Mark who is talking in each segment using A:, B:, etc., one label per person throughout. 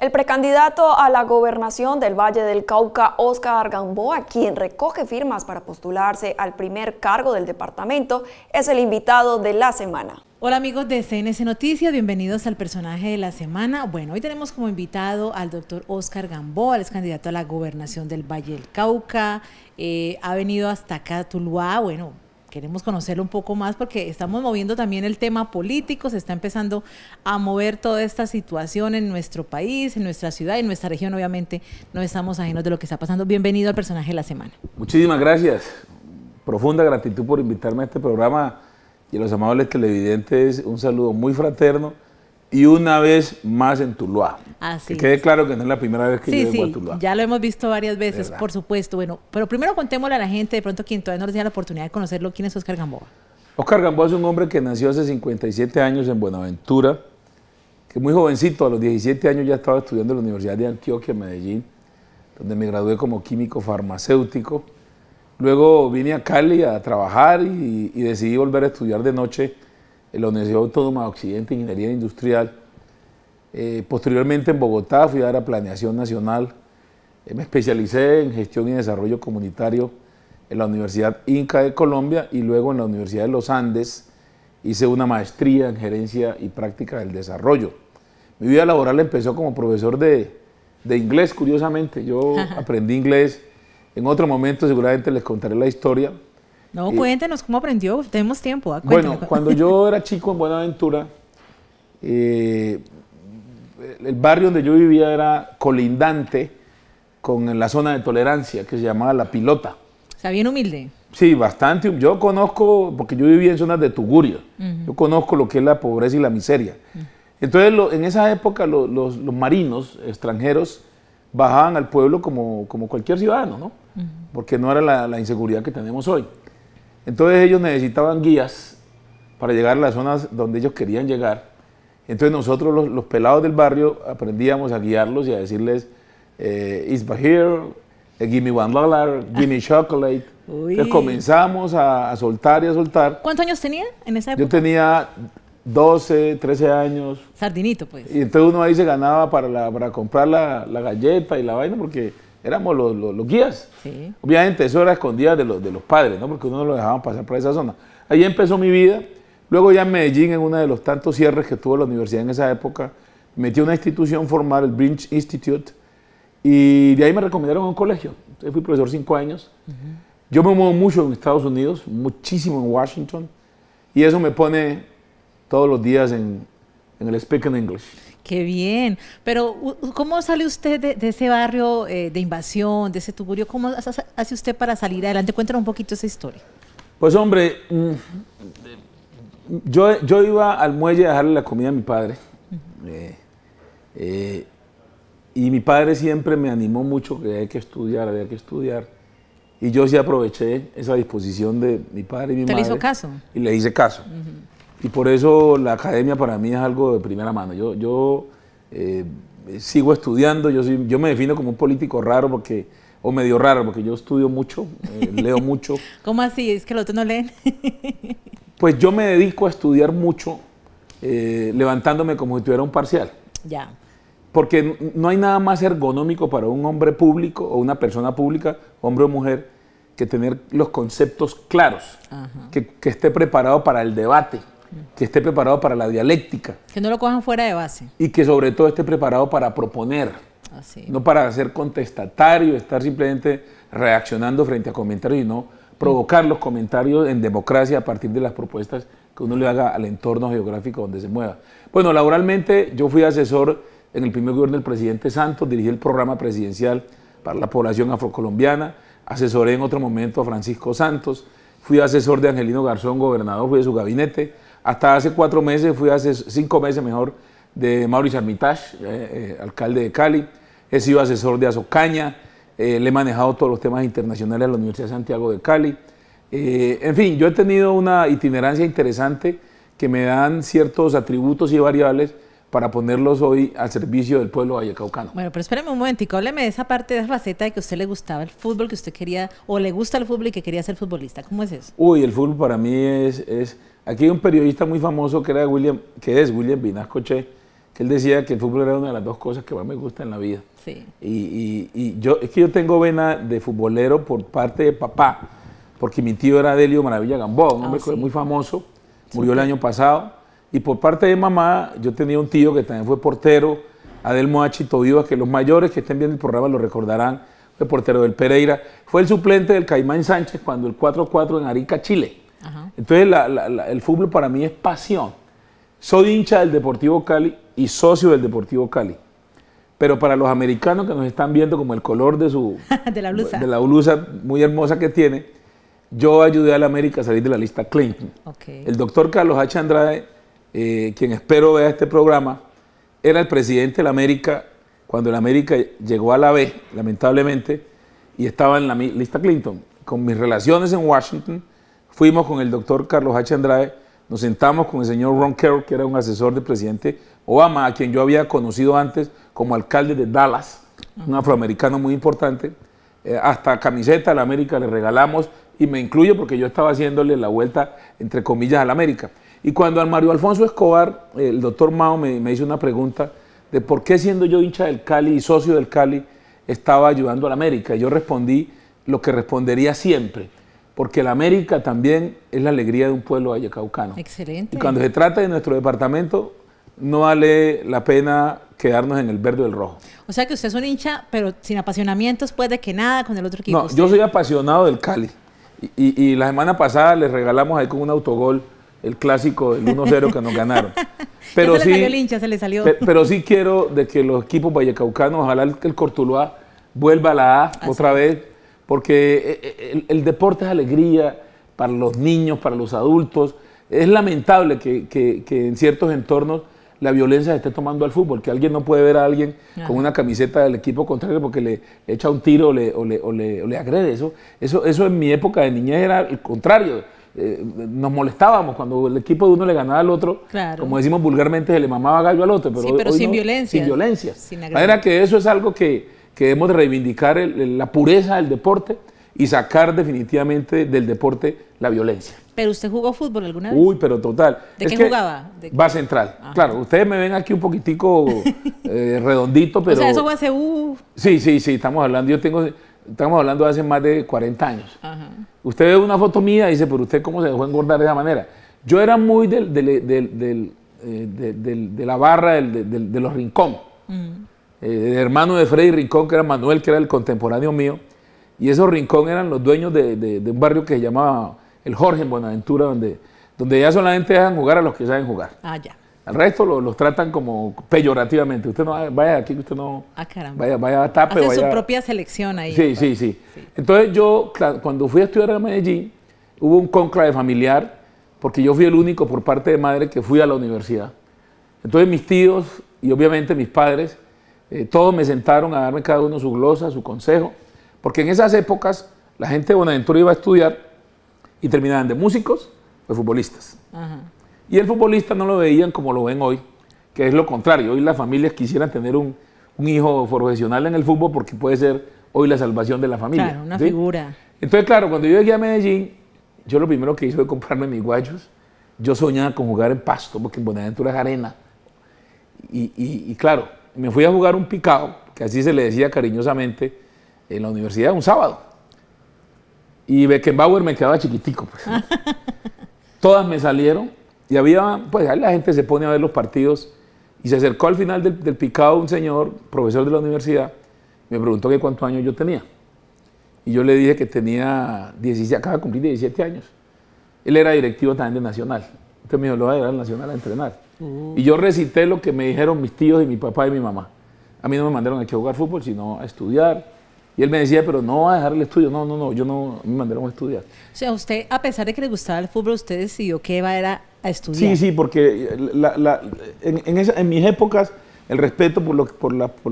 A: El precandidato a la gobernación del Valle del Cauca, Oscar Gamboa, quien recoge firmas para postularse al primer cargo del departamento, es el invitado de la semana.
B: Hola amigos de CNS Noticias, bienvenidos al personaje de la semana. Bueno, hoy tenemos como invitado al doctor Oscar Gamboa, el candidato a la gobernación del Valle del Cauca. Eh, ha venido hasta acá bueno, queremos conocerlo un poco más porque estamos moviendo también el tema político, se está empezando a mover toda esta situación en nuestro país, en nuestra ciudad, en nuestra región, obviamente no estamos ajenos de lo que está pasando. Bienvenido al personaje de la semana.
A: Muchísimas gracias, profunda gratitud por invitarme a este programa y a los amables televidentes un saludo muy fraterno y una vez más en Tuluá. Así que quede claro que no es la primera vez que yo vengo a Ya
B: lo hemos visto varias veces, por supuesto. Bueno, pero primero contémosle a la gente, de pronto quien todavía no les tiene la oportunidad de conocerlo, ¿quién es Oscar Gamboa?
A: Oscar Gamboa es un hombre que nació hace 57 años en Buenaventura, que muy jovencito, a los 17 años ya estaba estudiando en la Universidad de Antioquia, Medellín, donde me gradué como químico farmacéutico. Luego vine a Cali a trabajar y decidí volver a estudiar de noche en la Universidad Autónoma de Occidente, Ingeniería Industrial. Eh, posteriormente en Bogotá fui a dar a Planeación Nacional. Eh, me especialicé en Gestión y Desarrollo Comunitario en la Universidad Inca de Colombia y luego en la Universidad de los Andes hice una maestría en Gerencia y Práctica del Desarrollo. Mi vida laboral empezó como profesor de, de inglés, curiosamente. Yo aprendí inglés. En otro momento seguramente les contaré la historia
B: no, cuéntenos cómo aprendió, tenemos tiempo. Ah, bueno,
A: cuando yo era chico en Buenaventura, eh, el barrio donde yo vivía era colindante con la zona de tolerancia que se llamaba La Pilota.
B: O sea, bien humilde.
A: Sí, bastante. Yo conozco, porque yo vivía en zonas de Tuguria, yo conozco lo que es la pobreza y la miseria. Entonces, en esa época, los, marinos extranjeros bajaban al pueblo como, cualquier ciudadano, ¿no? Porque no era la inseguridad que tenemos hoy. Entonces ellos necesitaban guías para llegar a las zonas donde ellos querían llegar. Entonces nosotros los, pelados del barrio aprendíamos a guiarlos y a decirles, eh, It's it's here, eh, give me one dollar, give me chocolate. Entonces comenzamos a, soltar y a soltar.
B: ¿Cuántos años tenía en esa época? Yo
A: tenía 12, 13 años. Sardinito, pues. Y entonces uno ahí se ganaba para, comprar la, galleta y la vaina, porque éramos los, los, guías. Obviamente eso era escondida de los, de los padres, ¿no? porque uno no lo dejaban pasar por esa zona. Ahí empezó mi vida. Luego ya en Medellín, en uno de los tantos cierres que tuvo la universidad en esa época, metí una institución formal, el Brinch Institute, y de ahí me recomendaron a un colegio. Yo fui profesor cinco años. Yo me muevo mucho en Estados Unidos, muchísimo en Washington, y eso me pone todos los días en, en el Speak in English.
B: Qué bien. Pero, ¿cómo sale usted de, ese barrio eh, de invasión, de ese tuburio? ¿Cómo hace usted para salir adelante? Cuéntanos un poquito esa historia.
A: Pues, hombre, mm, yo, yo iba al muelle a dejarle la comida a mi padre. Eh, eh, y mi padre siempre me animó mucho que había que estudiar, había que estudiar. Y yo sí aproveché esa disposición de mi padre y mi madre. ¿Te le hizo caso? Y le hice caso. Y por eso la academia para mí es algo de primera mano. Yo, yo eh, sigo estudiando, yo, yo me defino como un político raro porque o medio raro, porque yo estudio mucho, eh, leo mucho.
B: ¿Cómo así? ¿Es que los otros no leen?
A: pues yo me dedico a estudiar mucho, eh, levantándome como si tuviera un parcial. Ya. Porque no hay nada más ergonómico para un hombre público o una persona pública, hombre o mujer, que tener los conceptos claros, que, esté preparado para el debate, que esté preparado para la dialéctica.
B: Que no lo cojan fuera de base.
A: Y que sobre todo esté preparado para proponer, no para ser contestatario, estar simplemente reaccionando frente a comentarios, no provocar los comentarios en democracia a partir de las propuestas que uno le haga al entorno geográfico donde se mueva. Bueno, laboralmente yo fui asesor en el primer gobierno del presidente Santos, dirigí el programa presidencial para la población afrocolombiana, asesoré en otro momento a Francisco Santos, fui asesor de Angelino Garzón, gobernador, fui de su gabinete, hasta hace cuatro meses, fui hace cinco meses mejor, de Mauricio Armitage, eh, eh, alcalde de Cali. He sido asesor de Azocaña, eh, le he manejado todos los temas internacionales a la Universidad de Santiago de Cali. en fin, yo he tenido una itinerancia interesante que me dan ciertos atributos y variables para ponerlos hoy al servicio del pueblo vallecaucano.
B: Bueno, pero espéreme un momentico, hábleme de esa parte, de la faceta de que a usted le gustaba el fútbol, que usted quería, o le gusta el fútbol y que quería ser futbolista. ¿Cómo es eso?
A: Uy, el fútbol para mí es... es aquí hay un periodista muy famoso que, era William, que es William Vinascoche, que él decía que el fútbol era una de las dos cosas que más me gusta en la vida. Sí. Y, y, y yo, es que yo tengo vena de futbolero por parte de papá, porque mi tío era Delio Maravilla Gamboa, un ah, hombre muy famoso, murió el año pasado y por parte de mamá, yo tenía un tío que también fue portero, Adelmo H. Vivas, que los mayores que estén viendo el programa lo recordarán, fue portero del Pereira. Fue el suplente del Caimán Sánchez cuando el 4-4 en Arica, Chile. Entonces, el fútbol para mí es pasión. Soy hincha del Deportivo Cali y socio del Deportivo Cali. Pero para los americanos que nos están viendo, como el color de su.
B: de la blusa. De
A: la blusa muy hermosa que tiene, yo ayudé a la América a salir de la lista Clinton. El doctor Carlos H. Andrade eh, quien espero vea este programa, era el presidente de la América cuando la América llegó a la B, lamentablemente, y estaba en la lista Clinton. Con mis relaciones en Washington, fuimos con el doctor Carlos H. Andrade, nos sentamos con el señor Ron Carroll que era un asesor del presidente Obama, a quien yo había conocido antes como alcalde de Dallas, un afroamericano muy importante. Eh, hasta camiseta a la América le regalamos, y me incluyo porque yo estaba haciéndole la vuelta, entre comillas, a la América. Y cuando al Mario Alfonso Escobar, el doctor Mao me, hizo una pregunta de por qué siendo yo hincha del Cali y socio del Cali, estaba ayudando a la América. Yo respondí lo que respondería siempre, porque la América también es la alegría de un pueblo vallecaucano.
B: Excelente. Y cuando se
A: trata de nuestro departamento, no vale la pena quedarnos en el verde o el rojo.
B: O sea que usted es un hincha, pero sin apasionamientos, puede que nada con el otro equipo. No,
A: yo soy apasionado del Cali. Y, y, la semana pasada les regalamos ahí con un autogol el clásico el 1-0 que nos ganaron. Pero sí, se le salió. Pero, sí quiero de que los equipos vallecaucanos, ojalá el, el Cortuluá vuelva a la A otra vez, porque eh, eh, eh, el, deporte es alegría para los niños, para los adultos. Es lamentable que, en ciertos entornos la violencia se esté tomando al fútbol, que alguien no puede ver a alguien con una camiseta del equipo contrario porque le echa un tiro o le, o le, agrede. Eso, eso, eso en mi época de niñez era el contrario eh, nos molestábamos cuando el equipo de uno le ganaba al otro, como decimos vulgarmente, se le mamaba gallo al otro, pero, sin, violencia, sin violencia. De manera que eso es algo que, que debemos reivindicar, la pureza del deporte y sacar definitivamente del deporte la violencia.
B: ¿Pero usted jugó fútbol alguna vez? Uy,
A: pero total. ¿De qué jugaba? va central. Ah. Claro, ustedes me ven aquí un poquitico eh, redondito, pero... O sea, eso va a ser... Sí, sí, sí, estamos hablando. Yo tengo estamos hablando de hace más de 40 años. Usted ve una foto mía y dice, pero usted cómo se dejó engordar de esa manera. Yo era muy del, del, del, del eh, de la barra, de los rincón. Mm. Eh, hermano de Freddy Rincón, que era Manuel, que era el contemporáneo mío. Y esos rincón eran los dueños de, un barrio que se llamaba el Jorge en Buenaventura, donde, donde ya solamente dejan jugar a los que saben jugar. Ah, ya. Al resto los tratan como peyorativamente. Usted no vaya aquí, usted no. Ah, caramba. Vaya, vaya tape. Hace su propia
B: selección ahí. Sí,
A: sí, sí, Entonces yo, cuando fui a estudiar a Medellín, hubo un conclave familiar, porque yo fui el único por parte de madre que fui a la universidad. Entonces mis tíos y obviamente mis padres, eh, todos me sentaron a darme cada uno su glosa, su consejo, porque en esas épocas la gente de Buenaventura iba a estudiar y terminaban de músicos o de futbolistas. Ajá. Y el futbolista no lo veían como lo ven hoy, que es lo contrario. Hoy las familias quisieran tener un, hijo profesional en el fútbol porque puede ser hoy la salvación de la familia. Claro, una figura. Entonces, claro, cuando yo llegué a Medellín, yo lo primero que hice fue comprarme mis guayos. Yo soñaba con jugar en pasto, porque en Buenaventura es arena. Y, claro, me fui a jugar un picado, que así se le decía cariñosamente, en la universidad un sábado. Y Beckenbauer me quedaba chiquitico. Pues. Todas me salieron y había, pues ahí la gente se pone a ver los partidos y se acercó al final del, del picado un señor, profesor de la universidad, me preguntó que cuántos años yo tenía. Y yo le dije que tenía 17, acaba de cumplir 17 años. Él era directivo también de Nacional. Entonces me dijo, lo voy a llevar al Nacional a entrenar. Mm. Y yo recité lo que me dijeron mis tíos y mi papá y mi mamá. A mí no me mandaron a jugar fútbol, sino a estudiar, y él me decía, pero no va a dejar el estudio. No, no, no, yo no me mandaron a estudiar.
B: O sea, usted, a pesar de que le gustaba el fútbol, usted decidió que iba a estudiar. Sí,
A: sí, porque eh, en, mis épocas el respeto por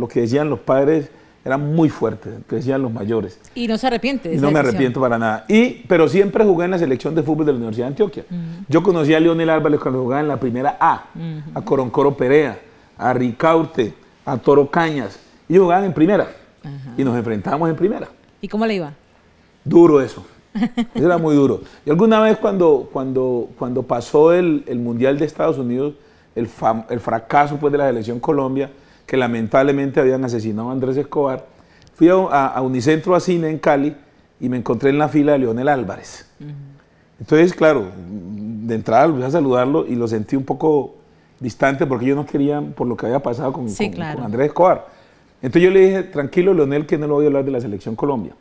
A: lo, que decían los padres era muy fuerte, lo que decían los mayores.
B: Y no se arrepiente. no me arrepiento
A: para nada. Y, pero siempre jugué en la selección de fútbol de la Universidad de Antioquia. Yo conocí a Leonel Álvarez cuando jugaba en la primera A, a Coroncoro Perea, a Ricaurte, a Toro Cañas. y jugaban en primera y nos enfrentamos en primera. ¿Y cómo le iba? Duro eso. Eso era muy duro. Y alguna vez cuando, cuando, pasó el, Mundial de Estados Unidos, el, fracaso pues, de la selección Colombia, que lamentablemente habían asesinado a Andrés Escobar, fui a, a, Unicentro a Cine en Cali y me encontré en la fila de Leonel Álvarez. Entonces, claro, de entrada voy a saludarlo y lo sentí un poco distante porque yo no quería por lo que había pasado con, con Andrés Escobar. Entonces yo le dije, tranquilo, Leonel, que no le voy a hablar de la selección Colombia.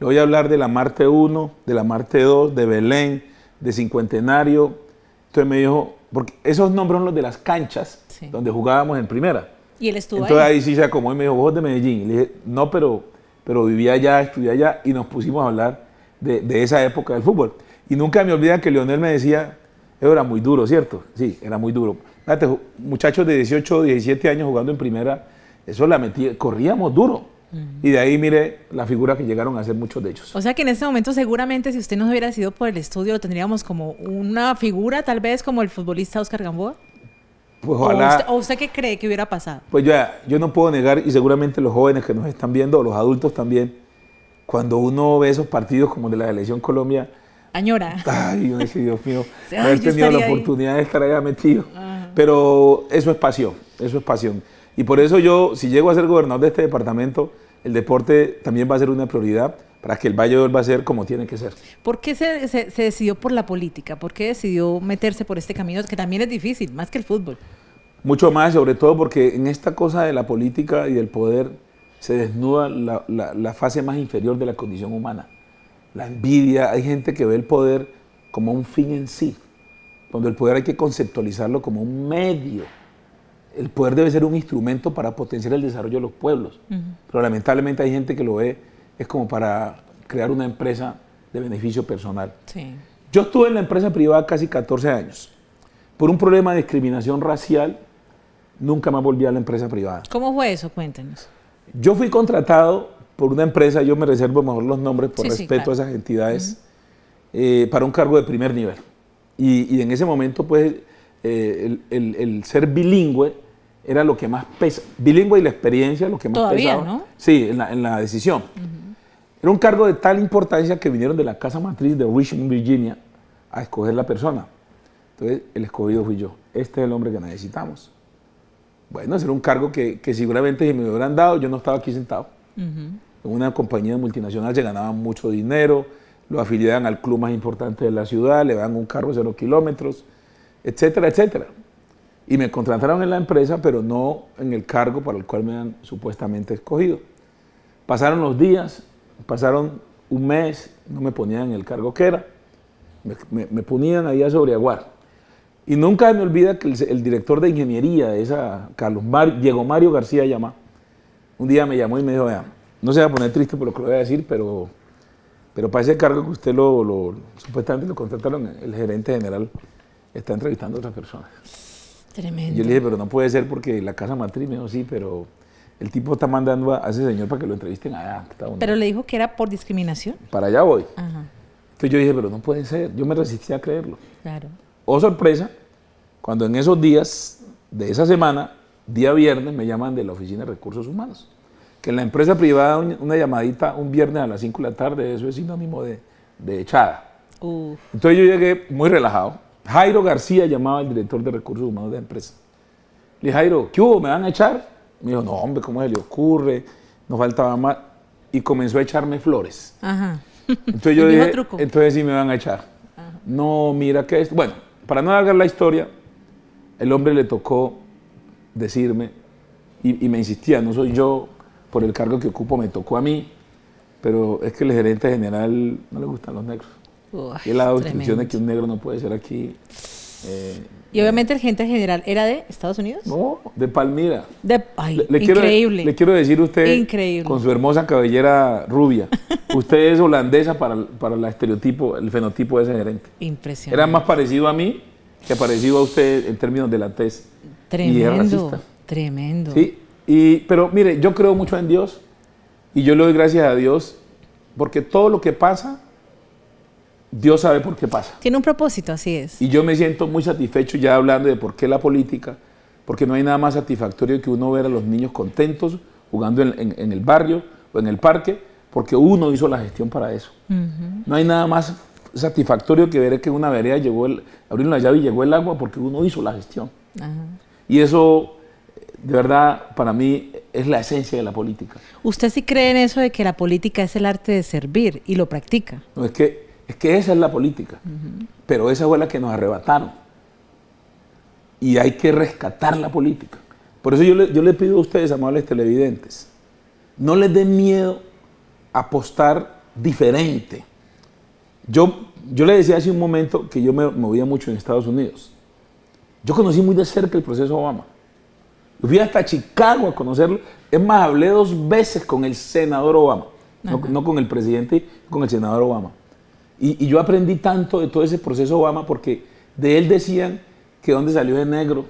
A: Le voy a hablar de la Marte 1, de la Marte 2, de Belén, de Cincuentenario. Entonces me dijo, porque esos nombres son los de las canchas donde jugábamos en primera.
B: Y él estuvo Entonces ahí,
A: sí se acomodó y me dijo, vos de Medellín. le dije, no, pero, pero vivía allá, estudié allá y nos pusimos a hablar de, esa época del fútbol. Y nunca me olvida que Leonel me decía, eso era muy duro, ¿cierto? Sí, era muy duro. muchachos de 18, 17 años jugando en primera eso la metí, corríamos duro. Y de ahí, mire, la figura que llegaron a ser muchos de ellos. O sea
B: que en ese momento seguramente si usted nos hubiera sido por el estudio, tendríamos como una figura tal vez como el futbolista Oscar Gamboa. Pues ¿O usted, qué cree que hubiera pasado?
A: Pues ya, yo no puedo negar, y seguramente los jóvenes que nos están viendo, los adultos también, cuando uno ve esos partidos como de la selección Colombia. Añora. Ay, Dios mío, haber tenido la oportunidad de estar allá metido. Pero eso es pasión, eso es pasión. Y por eso yo, si llego a ser gobernador de este departamento, el deporte también va a ser una prioridad para que el Valle vuelva va a ser como tiene que ser.
B: ¿Por qué se, decidió por la política? ¿Por qué decidió meterse por este camino que también es difícil, más que el fútbol?
A: Mucho más, sobre todo porque en esta cosa de la política y del poder se desnuda la, la fase más inferior de la condición humana. La envidia, hay gente que ve el poder como un fin en sí, cuando el poder hay que conceptualizarlo como un medio el poder debe ser un instrumento para potenciar el desarrollo de los pueblos. Pero lamentablemente hay gente que lo ve, es como para crear una empresa de beneficio personal. Yo estuve en la empresa privada casi 14 años. Por un problema de discriminación racial, nunca más volví a la empresa privada.
B: ¿Cómo fue eso? Cuéntenos.
A: Yo fui contratado por una empresa, yo me reservo mejor los nombres por respeto a esas entidades, eh, para un cargo de primer nivel. Y, y en ese momento, pues, eh, el, ser bilingüe era lo que más pesa, bilingüe y la experiencia lo que más Todavía, pesaba. ¿no? Sí, en la, decisión. Era un cargo de tal importancia que vinieron de la casa matriz de Richmond, Virginia, a escoger la persona. Entonces, el escogido fui yo. Este es el hombre que necesitamos. Bueno, ese era un cargo que, que seguramente si me hubieran dado, yo no estaba aquí sentado. En una compañía multinacional se ganaba mucho dinero, lo afiliaban al club más importante de la ciudad, le daban un carro cero kilómetros etcétera, etcétera. Y me contrataron en la empresa, pero no en el cargo para el cual me han supuestamente escogido. Pasaron los días, pasaron un mes, no me ponían en el cargo que era. Me, me, ponían ahí a sobreaguar. Y nunca me olvida que el, director de ingeniería, esa, Carlos Mar, Diego Mario García llama un día me llamó y me dijo, vea, no se va a poner triste por lo que lo voy a decir, pero, pero para ese cargo que usted lo, lo supuestamente lo contrataron, el gerente general está entrevistando a otras personas.
B: Tremendo. Yo le dije,
A: pero no puede ser porque la casa matriz sí, pero el tipo está mandando a, ese señor para que lo entrevisten allá. Pero
B: le dijo que era por discriminación.
A: Para allá voy. Entonces yo dije, pero no puede ser. Yo me resistí a creerlo. Claro. O oh, sorpresa, cuando en esos días de esa semana, día viernes, me llaman de la Oficina de Recursos Humanos. Que en la empresa privada una llamadita un viernes a las 5 de la tarde, eso es sinónimo de, de echada. Entonces yo llegué muy relajado Jairo García llamaba al director de recursos humanos de la empresa. Le dije, Jairo, ¿qué hubo? ¿Me van a echar? Me dijo, no, hombre, ¿cómo se le ocurre? Nos faltaba más. Y comenzó a echarme flores. Ajá. Entonces yo dije, entonces sí me van a echar. No, mira qué es. Bueno, para no alargar la historia, el hombre le tocó decirme, y, y me insistía, no soy yo, por el cargo que ocupo me tocó a mí, pero es que el gerente general no le gustan los negros. Uy, y la obstrucción de que un negro no puede ser aquí. Eh,
B: y obviamente el en general era de Estados Unidos.
A: No, de Palmira. De, le, increíble. Quiero, le quiero decir usted, con su hermosa cabellera rubia, usted es holandesa para, para el estereotipo, el fenotipo de ese gerente. Impresionante. Era más parecido a mí que parecido a usted en términos de la tez. Tremendo. Tremendo. Sí, pero mire, yo creo mucho en Dios y yo le doy gracias a Dios porque todo lo que pasa Dios sabe por qué pasa.
B: Tiene un propósito, así es.
A: Y yo me siento muy satisfecho ya hablando de por qué la política, porque no hay nada más satisfactorio que uno ver a los niños contentos jugando en, el barrio o en el parque, porque uno hizo la gestión para eso. No hay nada más satisfactorio que ver que en una vereda llegó el, abrir la llave y llegó el agua porque uno hizo la gestión. Y eso, de verdad, para mí es la esencia de la política.
B: ¿Usted sí cree en eso de que la política es el arte de servir y lo practica?
A: No, es que es que esa es la política, pero esa fue la que nos arrebataron. Y hay que rescatar la política. Por eso yo le, pido a ustedes, amables televidentes, no les den miedo a apostar diferente. Yo, yo le decía hace un momento que yo me movía mucho en Estados Unidos. Yo conocí muy de cerca el proceso Obama. fui hasta Chicago a conocerlo. Es más, hablé dos veces con el senador Obama. no, con el presidente, con el senador Obama. Y, yo aprendí tanto de todo ese proceso Obama porque de él decían que donde salió de negro,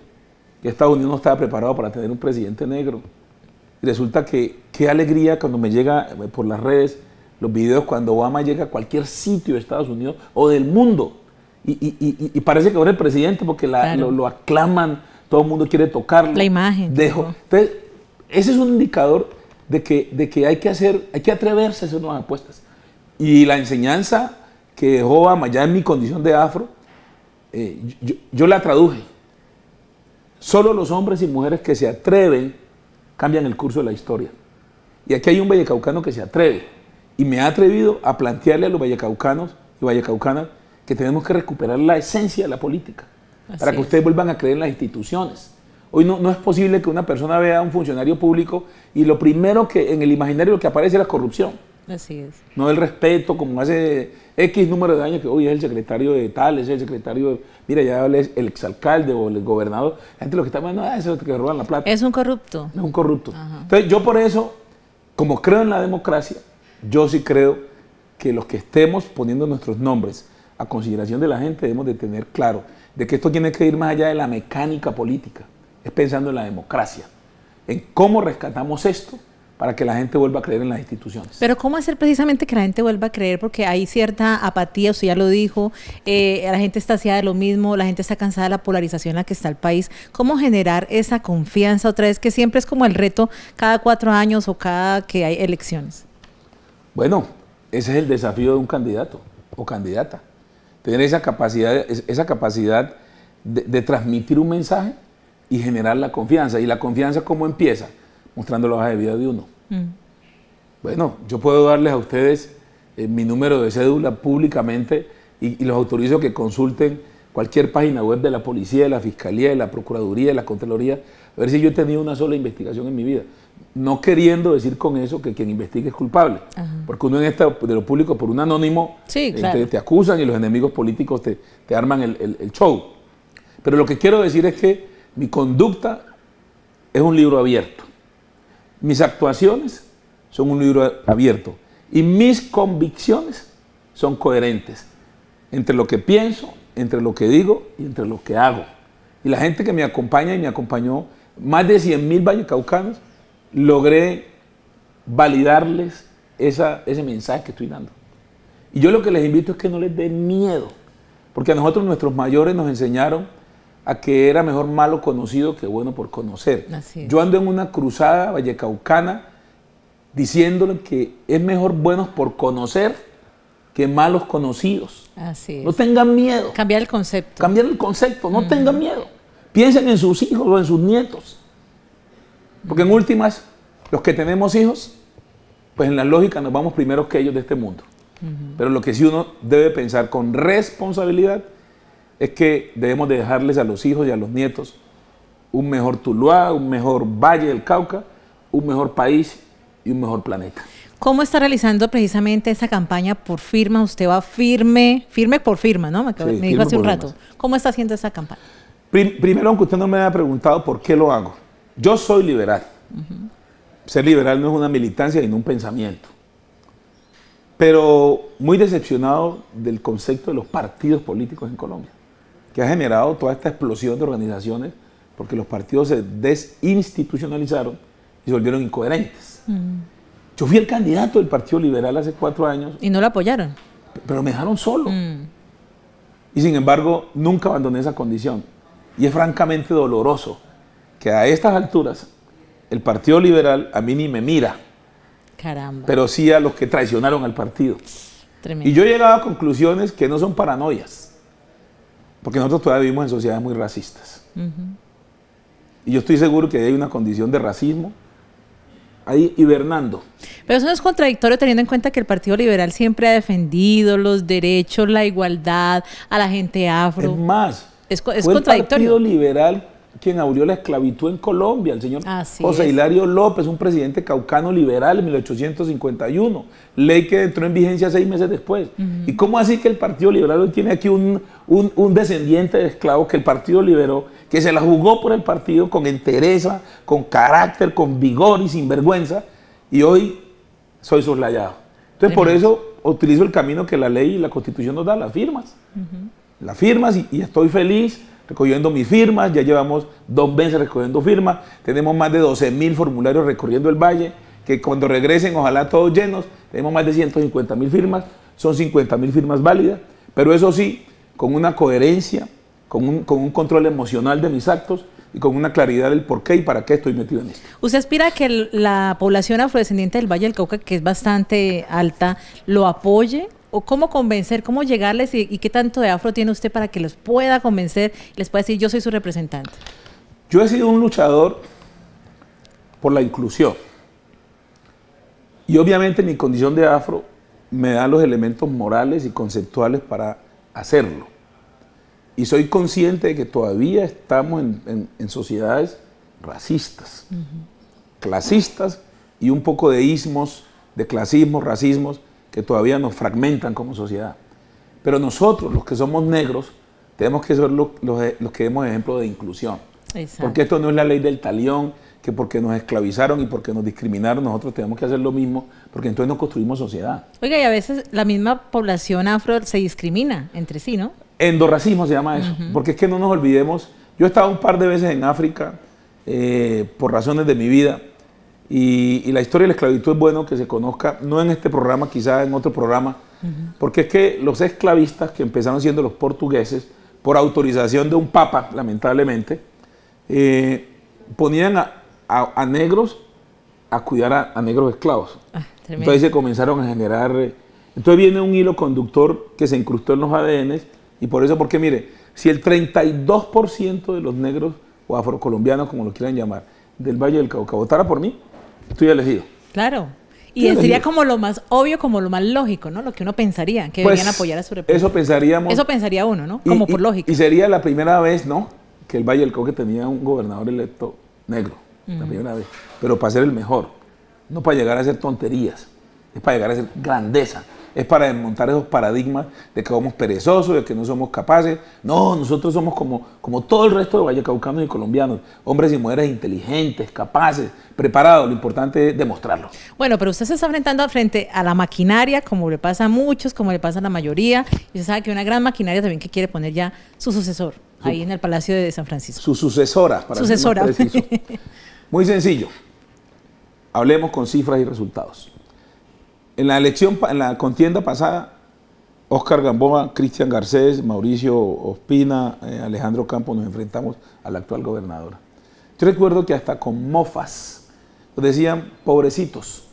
A: que Estados Unidos no estaba preparado para tener un presidente negro. Y resulta que qué alegría cuando me llega eh, por las redes los videos cuando Obama llega a cualquier sitio de Estados Unidos o del mundo. Y, parece que ahora el presidente porque la, lo, aclaman, todo el mundo quiere tocarlo. La imagen. Dejo. Entonces, ese es un indicador de que, de que hay que hacer, hay que atreverse a hacer nuevas apuestas. Y la enseñanza que dejó a ya en mi condición de afro, eh, yo, la traduje. Solo los hombres y mujeres que se atreven cambian el curso de la historia. Y aquí hay un vallecaucano que se atreve. Y me ha atrevido a plantearle a los vallecaucanos y vallecaucanas que tenemos que recuperar la esencia de la política. para que ustedes vuelvan a creer en las instituciones. Hoy no, no, es posible que una persona vea a un funcionario público y lo primero que en el imaginario lo que aparece es la corrupción. Así es. No el respeto como hace X número de años que hoy es el secretario de tal, es el secretario de, mira, ya es el exalcalde o el gobernador. La gente lo que está hablando ah, es el que roban la plata. Es un corrupto. Es un corrupto. Entonces yo por eso, como creo en la democracia, yo sí creo que los que estemos poniendo nuestros nombres a consideración de la gente debemos de tener claro de que esto tiene que ir más allá de la mecánica política, es pensando en la democracia, en cómo rescatamos esto para que la gente vuelva a creer en las instituciones.
B: Pero ¿cómo hacer precisamente que la gente vuelva a creer? Porque hay cierta apatía, usted ya lo dijo, eh, la gente está hacia de lo mismo, la gente está cansada de la polarización en la que está el país. ¿Cómo generar esa confianza otra vez, que siempre es como el reto cada cuatro años o cada que hay elecciones?
A: Bueno, ese es el desafío de un candidato o candidata, tener esa capacidad, esa capacidad de, de transmitir un mensaje y generar la confianza. ¿Y la confianza cómo empieza? mostrando la hoja de vida de uno. Mm. Bueno, yo puedo darles a ustedes eh, mi número de cédula públicamente y, los autorizo que consulten cualquier página web de la policía, de la fiscalía, de la procuraduría, de la contraloría, a ver si yo he tenido una sola investigación en mi vida. No queriendo decir con eso que quien investigue es culpable, porque uno en esta de lo público por un anónimo eh, te, acusan y los enemigos políticos te, arman el show. Pero lo que quiero decir es que mi conducta es un libro abierto. Mis actuaciones son un libro abierto y mis convicciones son coherentes entre lo que pienso, entre lo que digo y entre lo que hago. Y la gente que me acompaña y me acompañó, más de 100.000 vallecaucanos, logré validarles ese mensaje que estoy dando. Y yo lo que les invito es que no les den miedo, porque a nosotros nuestros mayores nos enseñaron a que era mejor malo conocido que bueno por conocer. Yo ando en una cruzada vallecaucana diciéndole que es mejor buenos por conocer que malos conocidos.
B: Así No tengan miedo. Cambiar el concepto.
A: Cambiar el concepto, no mm. tengan miedo. Piensen en sus hijos o en sus nietos. Porque en mm. últimas, los que tenemos hijos, pues en la lógica nos vamos primero que ellos de este mundo. Pero lo que sí uno debe pensar con responsabilidad es que debemos de dejarles a los hijos y a los nietos un mejor Tuluá, un mejor Valle del Cauca, un mejor país y un mejor planeta.
B: ¿Cómo está realizando precisamente esa campaña por firma? Usted va firme, firme por firma, ¿no? Me, dijo hace un rato. ¿Cómo está haciendo esa campaña?
A: primero, aunque usted no me haya preguntado por qué lo hago, yo soy liberal. Ser liberal no es una militancia, no un pensamiento. Pero muy decepcionado del concepto de los partidos políticos en Colombia que ha generado toda esta explosión de organizaciones, porque los partidos se desinstitucionalizaron y se volvieron incoherentes. Mm. Yo fui el candidato del Partido Liberal hace cuatro años.
B: Y no lo apoyaron.
A: Pero me dejaron solo. Mm. Y sin embargo, nunca abandoné esa condición. Y es francamente doloroso que a estas alturas el Partido Liberal a mí ni me mira. Caramba. Pero sí a los que traicionaron al partido. Y yo he llegado a conclusiones que no son paranoias porque nosotros todavía vivimos en sociedades muy racistas. Y yo estoy seguro que hay una condición de racismo ahí hibernando.
B: Pero eso no es contradictorio teniendo en cuenta que el Partido Liberal siempre ha defendido los derechos, la igualdad a la gente afro. Es más, es, contradictorio. El
A: Partido Liberal quien abrió la esclavitud en Colombia, el señor José Hilario López, un presidente caucano liberal en 1851, ley que entró en vigencia seis meses después. ¿Y cómo así que el Partido Liberal hoy tiene aquí un, un, descendiente de esclavos que el Partido liberó, que se la jugó por el partido con entereza, con carácter, con vigor y sin vergüenza, y hoy soy soslayado? Entonces, por eso utilizo el camino que la ley y la Constitución nos da, las firmas. Las firmas y estoy feliz recogiendo mis firmas, ya llevamos dos veces recogiendo firmas, tenemos más de 12 mil formularios recorriendo el valle, que cuando regresen, ojalá todos llenos, tenemos más de 150 mil firmas, son 50 mil firmas válidas, pero eso sí, con una coherencia, con un, control emocional de mis actos, y con una claridad del por qué y para qué estoy metido en esto.
B: Usted aspira que la población afrodescendiente del Valle del Cauca, que es bastante alta, lo apoye o cómo convencer, cómo llegarles y, qué tanto de afro tiene usted para que los pueda convencer les pueda decir yo soy su representante?
A: Yo he sido un luchador por la inclusión. Y obviamente mi condición de afro me da los elementos morales y conceptuales para hacerlo. Y soy consciente de que todavía estamos en, sociedades racistas, clasistas y un poco de ismos, de clasismos, racismos, que todavía nos fragmentan como sociedad. Pero nosotros, los que somos negros, tenemos que ser los, que demos ejemplo de inclusión. Porque esto no es la ley del talión, que porque nos esclavizaron y porque nos discriminaron, nosotros tenemos que hacer lo mismo, porque entonces no construimos sociedad.
B: Oiga, y a veces la misma población afro se discrimina entre sí, ¿no?
A: Endorracismo se llama eso, porque es que no nos olvidemos, yo he estado un par de veces en África eh, por razones de mi vida, y, la historia de la esclavitud es bueno que se conozca, no en este programa, quizá en otro programa, porque es que los esclavistas que empezaron siendo los portugueses, por autorización de un papa, lamentablemente, eh, ponían a, negros a cuidar a, negros esclavos. Ah, entonces se comenzaron a generar... Eh, entonces viene un hilo conductor que se incrustó en los ADN y por eso, porque mire, si el 32% de los negros o afrocolombianos, como lo quieran llamar, del Valle del Cauca votara por mí, estoy elegido. Claro. Y sería
B: como lo más obvio, como lo más lógico, ¿no? Lo que uno pensaría, que pues, deberían apoyar a su república.
A: Eso pensaríamos. Eso
B: pensaría uno, ¿no?
A: como por lógica. Y sería la primera vez, ¿no? Que el Valle del Coque tenía un gobernador electo negro. La primera vez. Pero para ser el mejor. No para llegar a hacer tonterías. Es para llegar a hacer grandeza es para desmontar esos paradigmas de que somos perezosos, de que no somos capaces. No, nosotros somos como, como todo el resto de vallecaucanos y colombianos, hombres y mujeres inteligentes, capaces, preparados. Lo importante es demostrarlo.
B: Bueno, pero usted se está enfrentando frente a la maquinaria, como le pasa a muchos, como le pasa a la mayoría. Y usted sabe que una gran maquinaria también que quiere poner ya su sucesor ahí en el Palacio de
A: San Francisco. Su sucesora, para sucesora. Muy sencillo. Hablemos con cifras y resultados. En la elección, en la contienda pasada, Oscar Gamboa, Cristian Garcés, Mauricio Ospina, eh, Alejandro Campos nos enfrentamos a la actual gobernadora. Yo recuerdo que hasta con mofas decían pobrecitos.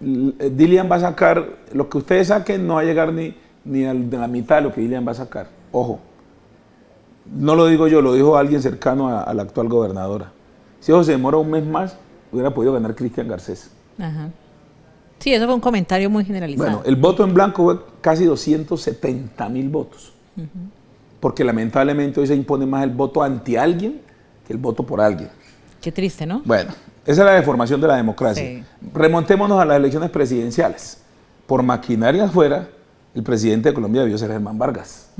A: Eh, Dilian va a sacar, lo que ustedes saquen no va a llegar ni, ni a la mitad de lo que Dilian va a sacar. Ojo, no lo digo yo, lo dijo alguien cercano a, la actual gobernadora. Si eso se demora un mes más, hubiera podido ganar Cristian Garcés.
B: Ajá. Sí, eso fue un comentario muy generalizado. Bueno,
A: el voto en blanco fue casi 270 mil votos. Porque lamentablemente hoy se impone más el voto ante alguien que el voto por alguien.
B: Qué triste, ¿no?
A: Bueno, esa es la deformación de la democracia. Remontémonos a las elecciones presidenciales. Por maquinaria afuera, el presidente de Colombia debió ser Germán Vargas.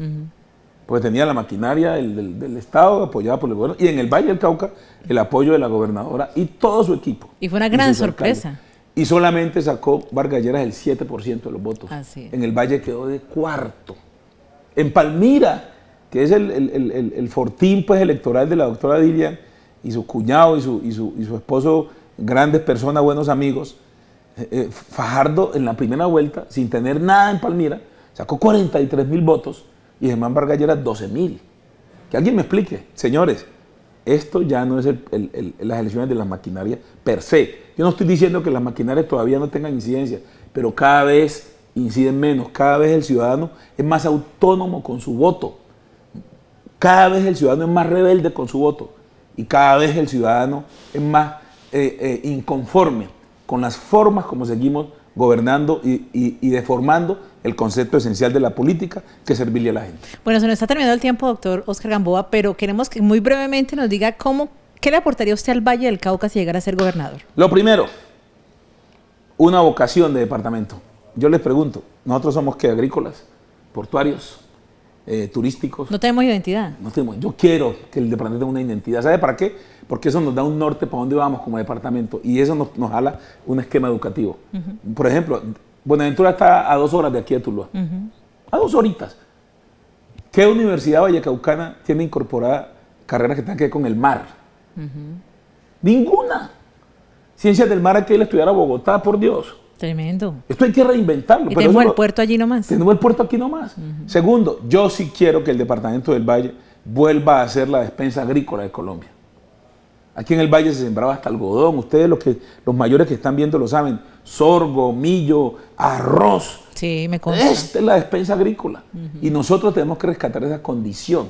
A: Porque tenía la maquinaria del, Estado apoyada por el gobierno y en el Valle del Cauca el apoyo de la gobernadora y todo su equipo.
B: Y fue una gran sorpresa.
A: Y solamente sacó Vargas el 7% de los votos. en el Valle quedó de cuarto. En Palmira, que es el, fortín pues, electoral de la doctora Dilian, y su cuñado y su, su, esposo, grandes personas, buenos amigos, eh, eh, Fajardo en la primera vuelta, sin tener nada en Palmira, sacó 43 mil votos y Germán Vargas Lleras 12 mil. Que alguien me explique, señores, esto ya no es las elecciones de la maquinaria per se yo no estoy diciendo que las maquinarias todavía no tengan incidencia, pero cada vez inciden menos, cada vez el ciudadano es más autónomo con su voto, cada vez el ciudadano es más rebelde con su voto y cada vez el ciudadano es más eh, eh, inconforme con las formas como seguimos gobernando y, y, deformando el concepto esencial de la política que servirle a la gente.
B: Bueno, se nos está terminando el tiempo, doctor Oscar Gamboa, pero queremos que muy brevemente nos diga cómo ¿Qué le aportaría usted al Valle del Cauca si llegara a ser gobernador?
A: Lo primero, una vocación de departamento. Yo les pregunto, nosotros somos que agrícolas, portuarios, eh, turísticos. No tenemos identidad. No tenemos. Yo quiero que el departamento tenga una identidad. ¿Sabe para qué? Porque eso nos da un norte para dónde vamos como departamento y eso nos, nos jala un esquema educativo. Por ejemplo, Buenaventura está a dos horas de aquí de Tuluá. A dos horitas. ¿Qué universidad vallecaucana tiene incorporada carreras que tengan que ver con el mar? Ninguna. Ciencias del mar hay que ir a estudiar a Bogotá, por Dios. Tremendo. Esto hay que reinventarlo. tenemos el puerto allí nomás. Tenemos el puerto aquí nomás. Segundo, yo sí quiero que el departamento del Valle vuelva a ser la despensa agrícola de Colombia. Aquí en el Valle se sembraba hasta algodón. Ustedes, los, que, los mayores que están viendo, lo saben. Sorgo, millo, arroz. Sí, Esta es la despensa agrícola. Y nosotros tenemos que rescatar esa condición.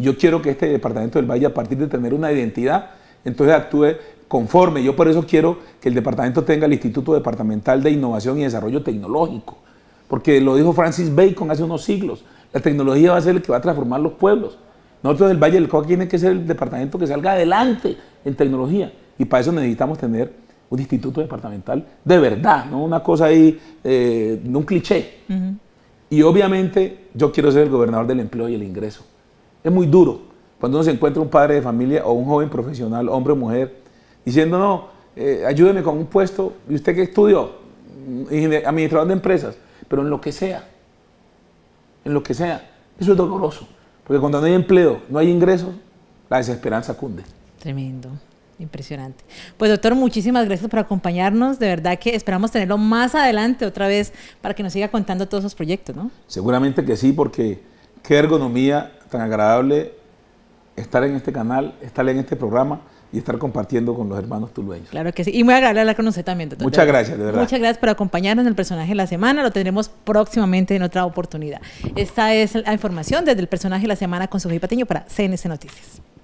A: Yo quiero que este departamento del Valle, a partir de tener una identidad, entonces actúe conforme. Yo por eso quiero que el departamento tenga el Instituto Departamental de Innovación y Desarrollo Tecnológico, porque lo dijo Francis Bacon hace unos siglos, la tecnología va a ser el que va a transformar los pueblos. Nosotros del Valle del Cauca tiene que ser el departamento que salga adelante en tecnología y para eso necesitamos tener un instituto departamental de verdad, no una cosa ahí, no eh, un cliché. Y obviamente yo quiero ser el gobernador del empleo y el ingreso. Es muy duro cuando uno se encuentra un padre de familia o un joven profesional, hombre o mujer, diciendo, no, eh, ayúdeme con un puesto, ¿y usted qué estudió? Mm, administrador de empresas, pero en lo que sea, en lo que sea. Eso es doloroso, porque cuando no hay empleo, no hay ingresos, la desesperanza cunde.
B: Tremendo. Impresionante. Pues doctor, muchísimas gracias por acompañarnos. De verdad que esperamos tenerlo más adelante otra vez para que nos siga contando todos esos proyectos, ¿no?
A: Seguramente que sí, porque Qué ergonomía tan agradable estar en este canal, estar en este programa y estar compartiendo con los hermanos tulueños.
B: Claro que sí. Y muy agradable hablar con usted también, Muchas gracias, de verdad. Muchas gracias por acompañarnos en el personaje de la semana. Lo tendremos próximamente en otra oportunidad. Esta es la información desde el personaje de la semana con Sofía Patiño para CNC Noticias.